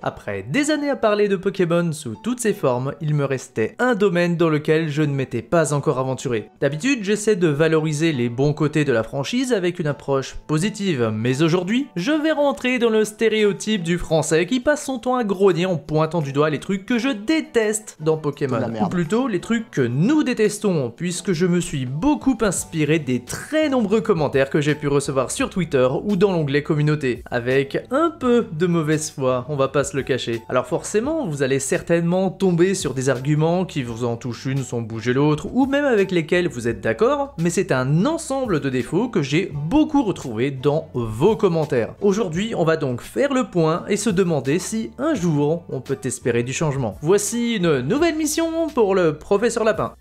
Après des années à parler de Pokémon sous toutes ses formes, il me restait un domaine dans lequel je ne m'étais pas encore aventuré. D'habitude, j'essaie de valoriser les bons côtés de la franchise avec une approche positive, mais aujourd'hui, je vais rentrer dans le stéréotype du français qui passe son temps à grogner en pointant du doigt les trucs que je déteste dans Pokémon, ou plutôt les trucs que nous détestons, puisque je me suis beaucoup inspiré des très nombreux commentaires que j'ai pu recevoir sur Twitter ou dans l'onglet communauté. Avec un peu de mauvaise foi, on va passer le cacher. Alors forcément, vous allez certainement tomber sur des arguments qui vous en touchent une sans bouger l'autre, ou même avec lesquels vous êtes d'accord, mais c'est un ensemble de défauts que j'ai beaucoup retrouvé dans vos commentaires. Aujourd'hui, on va donc faire le point et se demander si un jour on peut espérer du changement. Voici une nouvelle mission pour le professeur Lapin.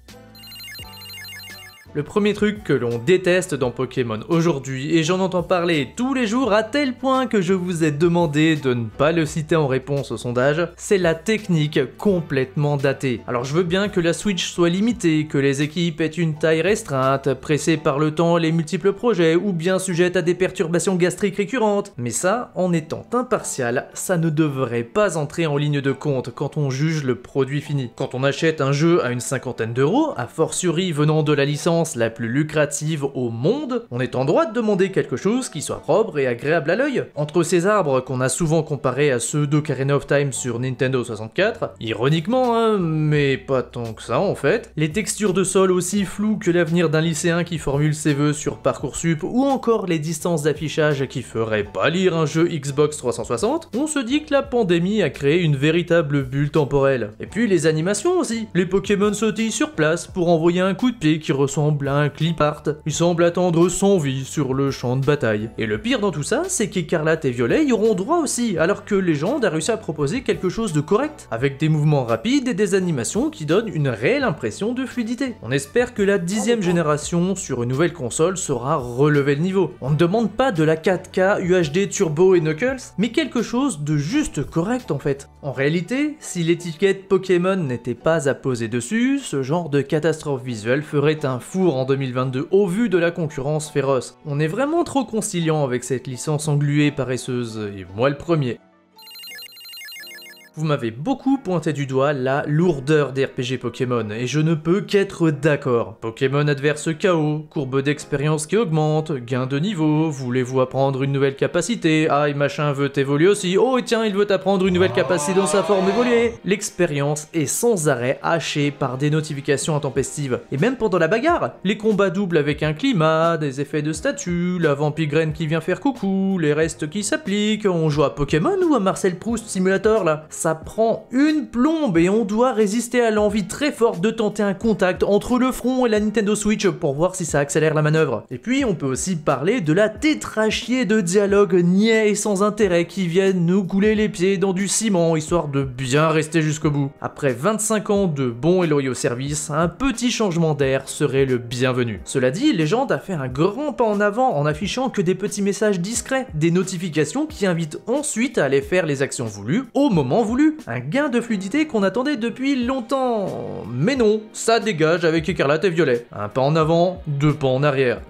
Le premier truc que l'on déteste dans Pokémon aujourd'hui, et j'en entends parler tous les jours à tel point que je vous ai demandé de ne pas le citer en réponse au sondage, c'est la technique complètement datée. Alors je veux bien que la Switch soit limitée, que les équipes aient une taille restreinte, pressées par le temps les multiples projets, ou bien sujettes à des perturbations gastriques récurrentes, mais ça, en étant impartial, ça ne devrait pas entrer en ligne de compte quand on juge le produit fini. Quand on achète un jeu à une cinquantaine d'euros, à fortiori venant de la licence la plus lucrative au monde, on est en droit de demander quelque chose qui soit propre et agréable à l'œil. Entre ces arbres qu'on a souvent comparés à ceux d'Ocarina of Time sur Nintendo 64, ironiquement hein, mais pas tant que ça en fait, les textures de sol aussi floues que l'avenir d'un lycéen qui formule ses vœux sur Parcoursup ou encore les distances d'affichage qui feraient pas lire un jeu Xbox 360, on se dit que la pandémie a créé une véritable bulle temporelle. Et puis les animations aussi, les Pokémon sautillent sur place pour envoyer un coup de pied qui ressemble un clip art. Il semble attendre son vie sur le champ de bataille. Et le pire dans tout ça, c'est qu'Écarlate et Violet y auront droit aussi, alors que Legend a réussi à proposer quelque chose de correct, avec des mouvements rapides et des animations qui donnent une réelle impression de fluidité. On espère que la dixième génération sur une nouvelle console sera relevé le niveau. On ne demande pas de la 4K, UHD, Turbo et Knuckles, mais quelque chose de juste correct en fait. En réalité, si l'étiquette Pokémon n'était pas à poser dessus, ce genre de catastrophe visuelle ferait un fou en 2022 au vu de la concurrence féroce. On est vraiment trop conciliant avec cette licence engluée paresseuse, et moi le premier. Vous m'avez beaucoup pointé du doigt la lourdeur des RPG Pokémon, et je ne peux qu'être d'accord. Pokémon adverse KO, courbe d'expérience qui augmente, gain de niveau, voulez-vous apprendre une nouvelle capacité, ah et machin veut évoluer aussi, oh et tiens il veut apprendre une nouvelle capacité dans sa forme évoluée L'expérience est sans arrêt hachée par des notifications intempestives, et même pendant la bagarre, les combats doubles avec un climat, des effets de statut, la vampigraine qui vient faire coucou, les restes qui s'appliquent, on joue à Pokémon ou à Marcel Proust Simulator là ça prend une plombe et on doit résister à l'envie très forte de tenter un contact entre le front et la Nintendo Switch pour voir si ça accélère la manœuvre. Et puis on peut aussi parler de la tétrachier de dialogues niais et sans intérêt qui viennent nous couler les pieds dans du ciment histoire de bien rester jusqu'au bout. Après 25 ans de bons et loyaux services, un petit changement d'air serait le bienvenu. Cela dit, Legend a fait un grand pas en avant en affichant que des petits messages discrets, des notifications qui invitent ensuite à aller faire les actions voulues au moment voulu un gain de fluidité qu'on attendait depuis longtemps. Mais non, ça dégage avec écarlate et violet. Un pas en avant, deux pas en arrière.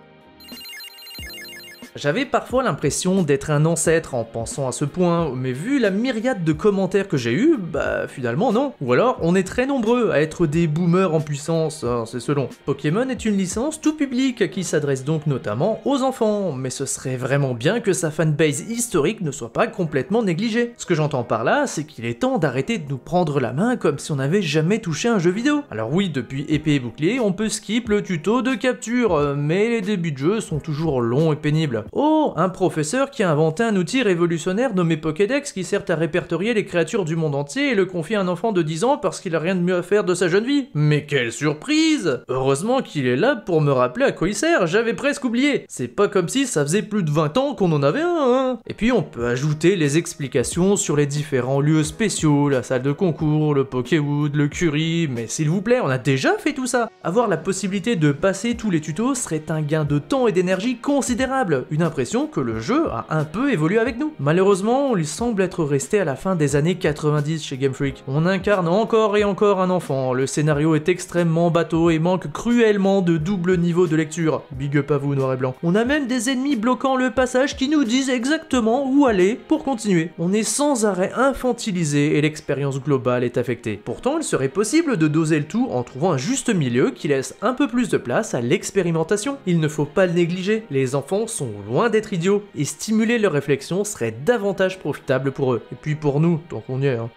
J'avais parfois l'impression d'être un ancêtre en pensant à ce point, mais vu la myriade de commentaires que j'ai eu, bah finalement non. Ou alors, on est très nombreux à être des boomers en puissance, hein, c'est selon. Pokémon est une licence tout public qui s'adresse donc notamment aux enfants, mais ce serait vraiment bien que sa fanbase historique ne soit pas complètement négligée. Ce que j'entends par là, c'est qu'il est temps d'arrêter de nous prendre la main comme si on n'avait jamais touché un jeu vidéo. Alors oui, depuis épée et bouclier, on peut skip le tuto de capture, euh, mais les débuts de jeu sont toujours longs et pénibles. Oh, un professeur qui a inventé un outil révolutionnaire nommé Pokédex qui sert à répertorier les créatures du monde entier et le confie à un enfant de 10 ans parce qu'il a rien de mieux à faire de sa jeune vie. Mais quelle surprise Heureusement qu'il est là pour me rappeler à quoi il sert, j'avais presque oublié. C'est pas comme si ça faisait plus de 20 ans qu'on en avait un, hein Et puis on peut ajouter les explications sur les différents lieux spéciaux, la salle de concours, le Pokéwood, le Curie, mais s'il vous plaît, on a déjà fait tout ça Avoir la possibilité de passer tous les tutos serait un gain de temps et d'énergie considérable, une impression que le jeu a un peu évolué avec nous. Malheureusement, il semble être resté à la fin des années 90 chez Game Freak. On incarne encore et encore un enfant, le scénario est extrêmement bateau et manque cruellement de double niveau de lecture. Big up à vous, noir et blanc. On a même des ennemis bloquant le passage qui nous disent exactement où aller pour continuer. On est sans arrêt infantilisé et l'expérience globale est affectée. Pourtant, il serait possible de doser le tout en trouvant un juste milieu qui laisse un peu plus de place à l'expérimentation. Il ne faut pas le négliger, les enfants sont loin d'être idiots et stimuler leur réflexion serait davantage profitable pour eux. Et puis pour nous, tant qu'on y est. Hein.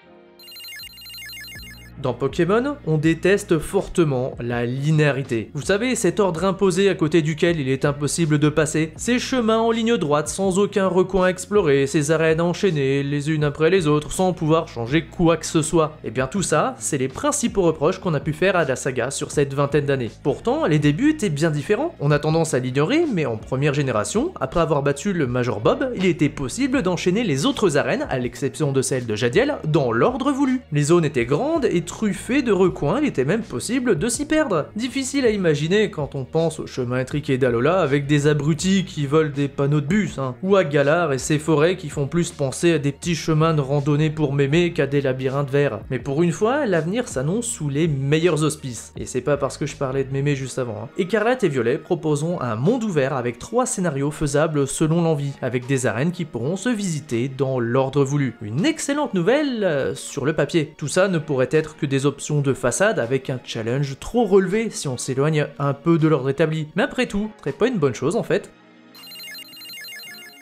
Dans Pokémon, on déteste fortement la linéarité. Vous savez, cet ordre imposé à côté duquel il est impossible de passer, ces chemins en ligne droite sans aucun recoin à explorer, ces arènes enchaînées les unes après les autres sans pouvoir changer quoi que ce soit. Et eh bien tout ça, c'est les principaux reproches qu'on a pu faire à la saga sur cette vingtaine d'années. Pourtant, les débuts étaient bien différents. On a tendance à l'ignorer, mais en première génération, après avoir battu le Major Bob, il était possible d'enchaîner les autres arènes, à l'exception de celle de Jadiel, dans l'ordre voulu. Les zones étaient grandes et truffé de recoins, il était même possible de s'y perdre. Difficile à imaginer quand on pense au chemin intriqué d'Alola avec des abrutis qui volent des panneaux de bus, hein, ou à Galar et ses forêts qui font plus penser à des petits chemins de randonnée pour mémé qu'à des labyrinthes verts. Mais pour une fois, l'avenir s'annonce sous les meilleurs auspices. Et c'est pas parce que je parlais de mémé juste avant. Hein. Écarlate et Violet proposons un monde ouvert avec trois scénarios faisables selon l'envie, avec des arènes qui pourront se visiter dans l'ordre voulu. Une excellente nouvelle euh, sur le papier. Tout ça ne pourrait être que des options de façade avec un challenge trop relevé si on s'éloigne un peu de l'ordre établi. Mais après tout, ce serait pas une bonne chose en fait.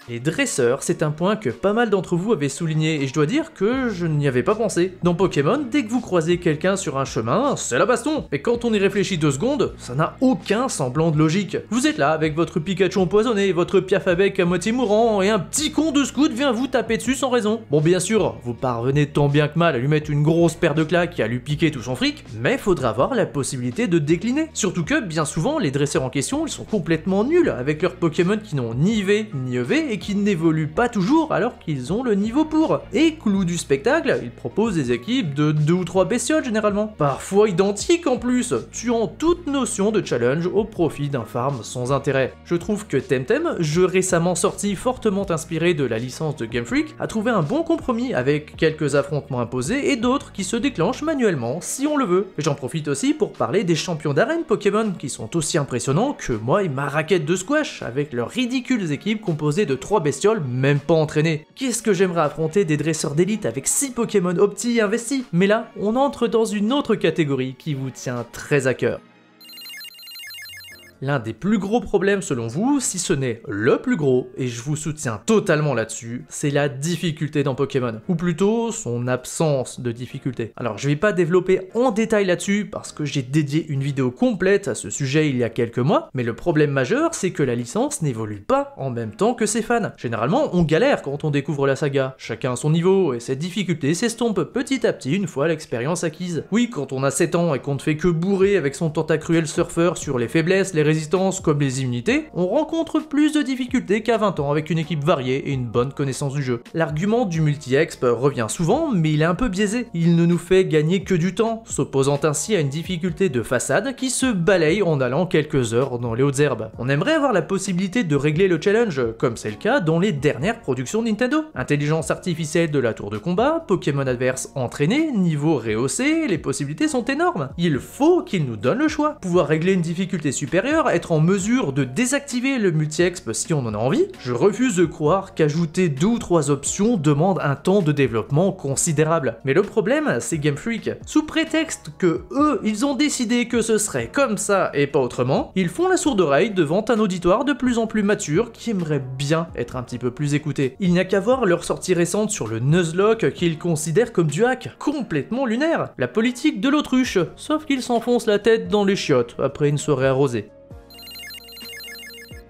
Les dresseurs, c'est un point que pas mal d'entre vous avaient souligné, et je dois dire que je n'y avais pas pensé. Dans Pokémon, dès que vous croisez quelqu'un sur un chemin, c'est la baston Et quand on y réfléchit deux secondes, ça n'a aucun semblant de logique. Vous êtes là avec votre Pikachu empoisonné, votre Piafabec à moitié mourant, et un petit con de scout vient vous taper dessus sans raison. Bon bien sûr, vous parvenez tant bien que mal à lui mettre une grosse paire de claques et à lui piquer tout son fric, mais faudra avoir la possibilité de décliner. Surtout que, bien souvent, les dresseurs en question, ils sont complètement nuls avec leurs Pokémon qui n'ont ni V ni EV et qui n'évoluent pas toujours alors qu'ils ont le niveau pour. Et clou du spectacle, ils proposent des équipes de deux ou trois bestioles généralement, parfois identiques en plus, tuant toute notion de challenge au profit d'un farm sans intérêt. Je trouve que Temtem, jeu récemment sorti fortement inspiré de la licence de Game Freak, a trouvé un bon compromis avec quelques affrontements imposés et d'autres qui se déclenchent manuellement si on le veut. J'en profite aussi pour parler des champions d'arène Pokémon qui sont aussi impressionnants que moi et ma raquette de squash avec leurs ridicules équipes composées de trois bestioles même pas entraînées. Qu'est-ce que j'aimerais affronter des dresseurs d'élite avec 6 Pokémon opti investis Mais là, on entre dans une autre catégorie qui vous tient très à cœur l'un des plus gros problèmes selon vous, si ce n'est le plus gros, et je vous soutiens totalement là-dessus, c'est la difficulté dans Pokémon, ou plutôt son absence de difficulté. Alors je vais pas développer en détail là-dessus parce que j'ai dédié une vidéo complète à ce sujet il y a quelques mois, mais le problème majeur c'est que la licence n'évolue pas en même temps que ses fans. Généralement on galère quand on découvre la saga, chacun à son niveau, et cette difficulté s'estompe petit à petit une fois l'expérience acquise. Oui, quand on a 7 ans et qu'on ne fait que bourrer avec son tentacruel surfeur sur les faiblesses, les Résistance comme les immunités, on rencontre plus de difficultés qu'à 20 ans avec une équipe variée et une bonne connaissance du jeu. L'argument du multi-exp revient souvent, mais il est un peu biaisé. Il ne nous fait gagner que du temps, s'opposant ainsi à une difficulté de façade qui se balaye en allant quelques heures dans les hautes herbes. On aimerait avoir la possibilité de régler le challenge, comme c'est le cas dans les dernières productions Nintendo. Intelligence artificielle de la tour de combat, Pokémon adverse entraîné, niveau rehaussé, les possibilités sont énormes. Il faut qu'il nous donne le choix. Pouvoir régler une difficulté supérieure être en mesure de désactiver le multi-exp si on en a envie, je refuse de croire qu'ajouter deux ou trois options demande un temps de développement considérable. Mais le problème, c'est Game Freak. Sous prétexte que eux, ils ont décidé que ce serait comme ça et pas autrement, ils font la sourde oreille devant un auditoire de plus en plus mature qui aimerait bien être un petit peu plus écouté. Il n'y a qu'à voir leur sortie récente sur le Nuzlocke qu'ils considèrent comme du hack, complètement lunaire. La politique de l'autruche, sauf qu'ils s'enfoncent la tête dans les chiottes après une soirée arrosée.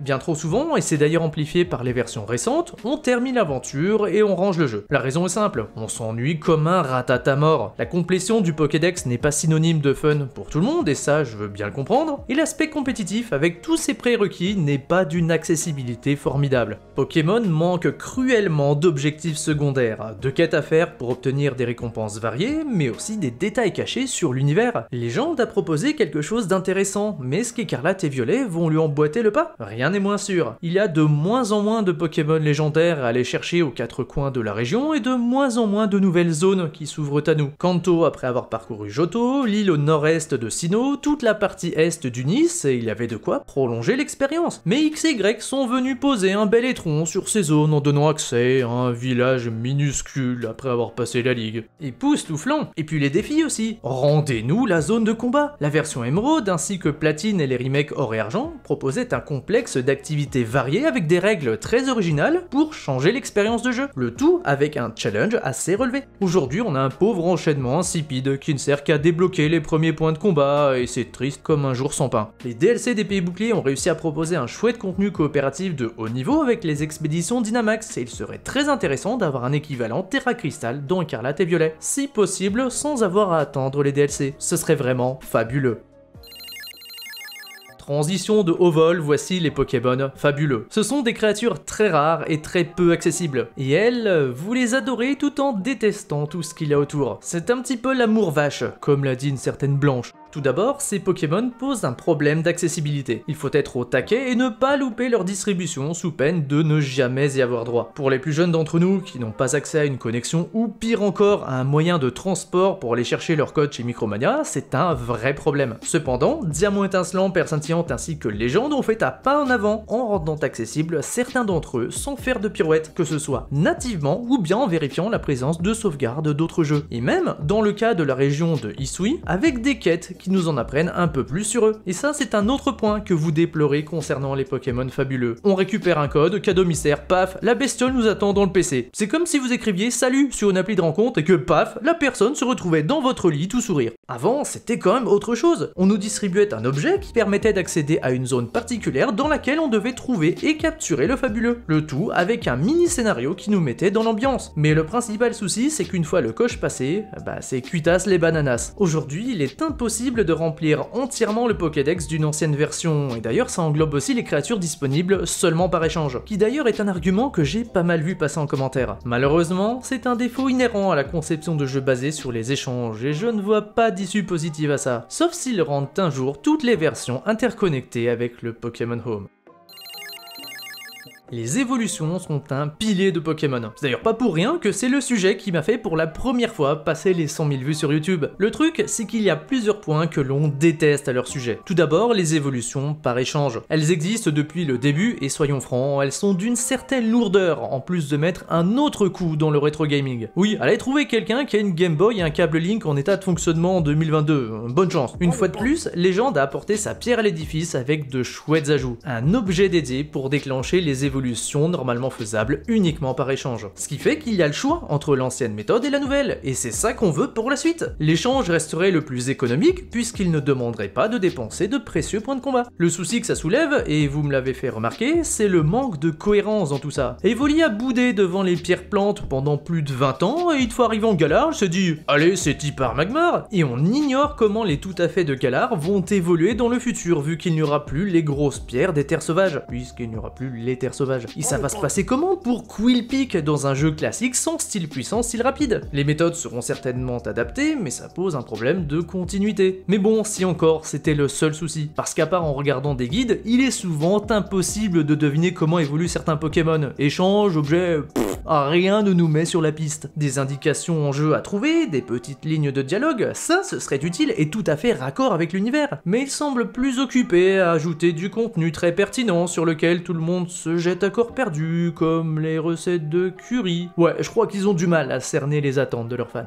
Bien trop souvent, et c'est d'ailleurs amplifié par les versions récentes, on termine l'aventure et on range le jeu. La raison est simple, on s'ennuie comme un ratata mort. La complétion du Pokédex n'est pas synonyme de fun pour tout le monde, et ça je veux bien le comprendre, et l'aspect compétitif avec tous ses prérequis n'est pas d'une accessibilité formidable. Pokémon manque cruellement d'objectifs secondaires, de quêtes à faire pour obtenir des récompenses variées, mais aussi des détails cachés sur l'univers. légende a proposé quelque chose d'intéressant, mais ce qu'écarlate et violet vont lui emboîter le pas. Rien est moins sûr. Il y a de moins en moins de Pokémon légendaires à aller chercher aux quatre coins de la région et de moins en moins de nouvelles zones qui s'ouvrent à nous. Kanto, après avoir parcouru Johto, l'île au nord-est de Sinnoh, toute la partie est du Nice, et il y avait de quoi prolonger l'expérience. Mais X et Y sont venus poser un bel étron sur ces zones en donnant accès à un village minuscule après avoir passé la ligue. Et toufflant. Et puis les défis aussi Rendez-nous la zone de combat La version émeraude ainsi que platine et les remakes or et argent proposaient un complexe d'activités variées avec des règles très originales pour changer l'expérience de jeu, le tout avec un challenge assez relevé. Aujourd'hui on a un pauvre enchaînement insipide qui ne sert qu'à débloquer les premiers points de combat et c'est triste comme un jour sans pain. Les DLC des Pays Boucliers ont réussi à proposer un chouette contenu coopératif de haut niveau avec les expéditions Dynamax et il serait très intéressant d'avoir un équivalent Terra Crystal dans Écarlate et Violet, si possible sans avoir à attendre les DLC. Ce serait vraiment fabuleux. Transition de haut vol, voici les Pokémon fabuleux. Ce sont des créatures très rares et très peu accessibles. Et elles, vous les adorez tout en détestant tout ce qu'il y a autour. C'est un petit peu l'amour vache, comme l'a dit une certaine Blanche. Tout d'abord, ces Pokémon posent un problème d'accessibilité. Il faut être au taquet et ne pas louper leur distribution sous peine de ne jamais y avoir droit. Pour les plus jeunes d'entre nous qui n'ont pas accès à une connexion ou pire encore à un moyen de transport pour aller chercher leur code chez Micromania, c'est un vrai problème. Cependant, Diamant étincelant, Perle ainsi que Légende ont fait un pas en avant en rendant accessibles certains d'entre eux sans faire de pirouette, que ce soit nativement ou bien en vérifiant la présence de sauvegarde d'autres jeux. Et même dans le cas de la région de Hisui, avec des quêtes qui nous en apprennent un peu plus sur eux. Et ça, c'est un autre point que vous déplorez concernant les Pokémon fabuleux. On récupère un code, cadeau mystère, paf, la bestiole nous attend dans le PC. C'est comme si vous écriviez salut sur une appli de rencontre et que paf, la personne se retrouvait dans votre lit tout sourire. Avant, c'était quand même autre chose. On nous distribuait un objet qui permettait d'accéder à une zone particulière dans laquelle on devait trouver et capturer le fabuleux. Le tout avec un mini scénario qui nous mettait dans l'ambiance. Mais le principal souci, c'est qu'une fois le coche passé, bah c'est cuitasse les bananas. Aujourd'hui, il est impossible de remplir entièrement le Pokédex d'une ancienne version, et d'ailleurs ça englobe aussi les créatures disponibles seulement par échange, qui d'ailleurs est un argument que j'ai pas mal vu passer en commentaire. Malheureusement, c'est un défaut inhérent à la conception de jeux basés sur les échanges, et je ne vois pas d'issue positive à ça, sauf s'ils rendent un jour toutes les versions interconnectées avec le Pokémon Home. Les évolutions sont un pilier de Pokémon. C'est d'ailleurs pas pour rien que c'est le sujet qui m'a fait pour la première fois passer les 100 000 vues sur YouTube. Le truc, c'est qu'il y a plusieurs points que l'on déteste à leur sujet. Tout d'abord, les évolutions par échange. Elles existent depuis le début et soyons francs, elles sont d'une certaine lourdeur, en plus de mettre un autre coup dans le rétro gaming. Oui, allez trouver quelqu'un qui a une Game Boy et un câble Link en état de fonctionnement en 2022, bonne chance. Une fois de plus, Légende a apporté sa pierre à l'édifice avec de chouettes ajouts. Un objet dédié pour déclencher les évolutions normalement faisable uniquement par échange. Ce qui fait qu'il y a le choix entre l'ancienne méthode et la nouvelle, et c'est ça qu'on veut pour la suite. L'échange resterait le plus économique puisqu'il ne demanderait pas de dépenser de précieux points de combat. Le souci que ça soulève, et vous me l'avez fait remarquer, c'est le manque de cohérence dans tout ça. Evoli a boudé devant les pierres plantes pendant plus de 20 ans, et une fois arrivé en Galar, dit « Allez, c'est Hyper Magmar !» Et on ignore comment les tout à fait de Galar vont évoluer dans le futur, vu qu'il n'y aura plus les grosses pierres des terres sauvages, puisqu'il n'y aura plus les terres sauvages il Et ça oh, va se oh. passer comment pour Quillpick dans un jeu classique sans style puissant, style rapide Les méthodes seront certainement adaptées, mais ça pose un problème de continuité. Mais bon, si encore, c'était le seul souci, parce qu'à part en regardant des guides, il est souvent impossible de deviner comment évoluent certains Pokémon. échanges, objets, pfff, ah, rien ne nous met sur la piste. Des indications en jeu à trouver, des petites lignes de dialogue, ça ce serait utile et tout à fait raccord avec l'univers, mais il semble plus occupé à ajouter du contenu très pertinent sur lequel tout le monde se jette accord perdu, comme les recettes de curry. Ouais, je crois qu'ils ont du mal à cerner les attentes de leurs fans.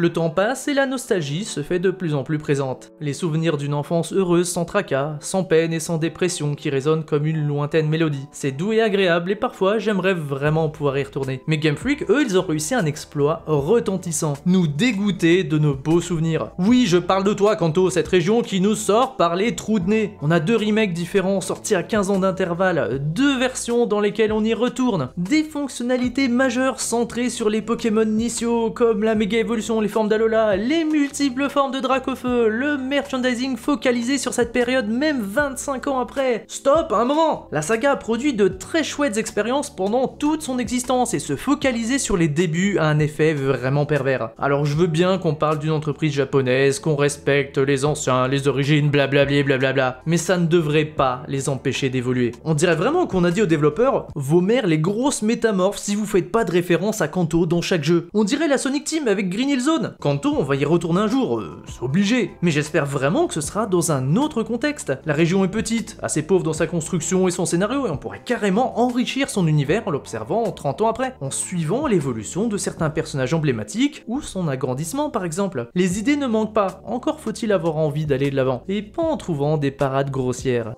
Le temps passe et la nostalgie se fait de plus en plus présente. Les souvenirs d'une enfance heureuse sans tracas, sans peine et sans dépression qui résonnent comme une lointaine mélodie. C'est doux et agréable et parfois j'aimerais vraiment pouvoir y retourner. Mais Game Freak, eux, ils ont réussi un exploit retentissant. Nous dégoûter de nos beaux souvenirs. Oui, je parle de toi, Kanto, cette région qui nous sort par les trous de nez. On a deux remakes différents sortis à 15 ans d'intervalle, deux versions dans lesquelles on y retourne, des fonctionnalités majeures centrées sur les Pokémon initiaux comme la méga évolution, les formes d'Alola, les multiples formes de Dracofeu, le merchandising focalisé sur cette période même 25 ans après. Stop, un moment La saga a produit de très chouettes expériences pendant toute son existence et se focaliser sur les débuts a un effet vraiment pervers. Alors je veux bien qu'on parle d'une entreprise japonaise, qu'on respecte les anciens, les origines, blablabla, blablabla, mais ça ne devrait pas les empêcher d'évoluer. On dirait vraiment qu'on a dit aux développeurs, vos mères les grosses métamorphes si vous faites pas de référence à Kanto dans chaque jeu. On dirait la Sonic Team avec Green Hills zone. Kanto, on va y retourner un jour, euh, c'est obligé. Mais j'espère vraiment que ce sera dans un autre contexte. La région est petite, assez pauvre dans sa construction et son scénario, et on pourrait carrément enrichir son univers en l'observant 30 ans après, en suivant l'évolution de certains personnages emblématiques ou son agrandissement par exemple. Les idées ne manquent pas, encore faut-il avoir envie d'aller de l'avant, et pas en trouvant des parades grossières.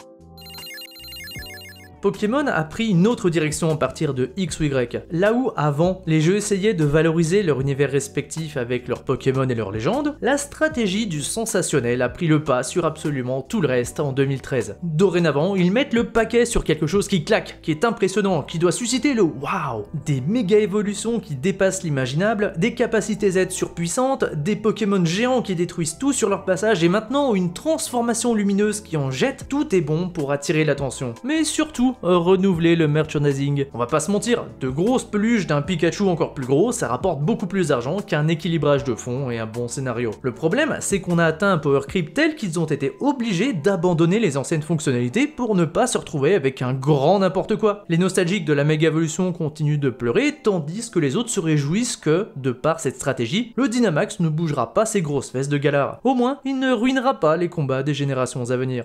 Pokémon a pris une autre direction à partir de X ou Y. Là où avant, les jeux essayaient de valoriser leur univers respectif avec leurs Pokémon et leurs légendes, la stratégie du sensationnel a pris le pas sur absolument tout le reste en 2013. Dorénavant, ils mettent le paquet sur quelque chose qui claque, qui est impressionnant, qui doit susciter le waouh, des méga évolutions qui dépassent l'imaginable, des capacités Z surpuissantes, des Pokémon géants qui détruisent tout sur leur passage et maintenant une transformation lumineuse qui en jette, tout est bon pour attirer l'attention. Mais surtout, euh, renouveler le merchandising. On va pas se mentir, de grosses peluches d'un Pikachu encore plus gros, ça rapporte beaucoup plus d'argent qu'un équilibrage de fond et un bon scénario. Le problème, c'est qu'on a atteint un power creep tel qu'ils ont été obligés d'abandonner les anciennes fonctionnalités pour ne pas se retrouver avec un grand n'importe quoi. Les nostalgiques de la méga évolution continuent de pleurer, tandis que les autres se réjouissent que, de par cette stratégie, le Dynamax ne bougera pas ses grosses fesses de galard. Au moins, il ne ruinera pas les combats des générations à venir.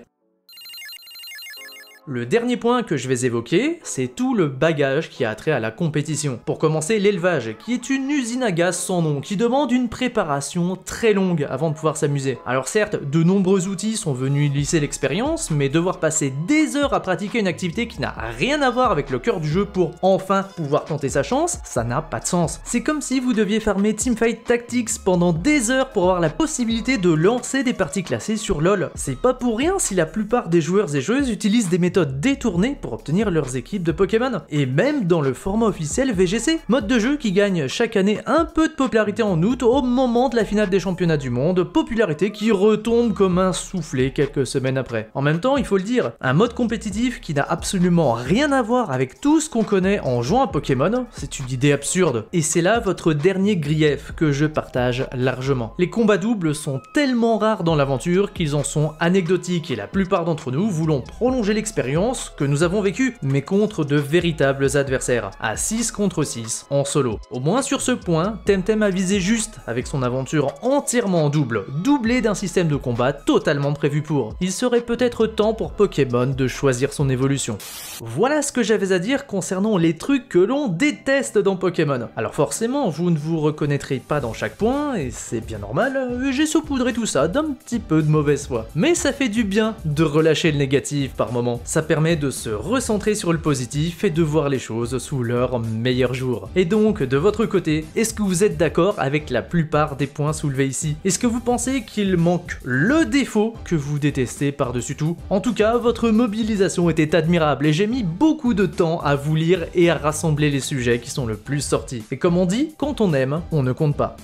Le dernier point que je vais évoquer, c'est tout le bagage qui a trait à la compétition. Pour commencer, l'élevage, qui est une usine à gaz sans nom, qui demande une préparation très longue avant de pouvoir s'amuser. Alors certes, de nombreux outils sont venus lisser l'expérience, mais devoir passer des heures à pratiquer une activité qui n'a rien à voir avec le cœur du jeu pour enfin pouvoir tenter sa chance, ça n'a pas de sens. C'est comme si vous deviez farmer Teamfight Tactics pendant des heures pour avoir la possibilité de lancer des parties classées sur LoL. C'est pas pour rien si la plupart des joueurs et joueuses utilisent des méthodes détournés pour obtenir leurs équipes de Pokémon, et même dans le format officiel VGC, mode de jeu qui gagne chaque année un peu de popularité en août au moment de la finale des championnats du monde, popularité qui retombe comme un soufflé quelques semaines après. En même temps, il faut le dire, un mode compétitif qui n'a absolument rien à voir avec tout ce qu'on connaît en jouant à Pokémon, c'est une idée absurde. Et c'est là votre dernier grief que je partage largement. Les combats doubles sont tellement rares dans l'aventure qu'ils en sont anecdotiques et la plupart d'entre nous voulons prolonger l'expérience que nous avons vécu, mais contre de véritables adversaires, à 6 contre 6 en solo. Au moins sur ce point, Temtem a visé juste avec son aventure entièrement en double, doublée d'un système de combat totalement prévu pour. Il serait peut-être temps pour Pokémon de choisir son évolution. Voilà ce que j'avais à dire concernant les trucs que l'on déteste dans Pokémon. Alors forcément, vous ne vous reconnaîtrez pas dans chaque point, et c'est bien normal, j'ai saupoudré tout ça d'un petit peu de mauvaise foi. Mais ça fait du bien de relâcher le négatif par moment, ça permet de se recentrer sur le positif et de voir les choses sous leur meilleur jour. Et donc, de votre côté, est-ce que vous êtes d'accord avec la plupart des points soulevés ici Est-ce que vous pensez qu'il manque le défaut que vous détestez par-dessus tout En tout cas, votre mobilisation était admirable et j'ai mis beaucoup de temps à vous lire et à rassembler les sujets qui sont le plus sortis. Et comme on dit, quand on aime, on ne compte pas.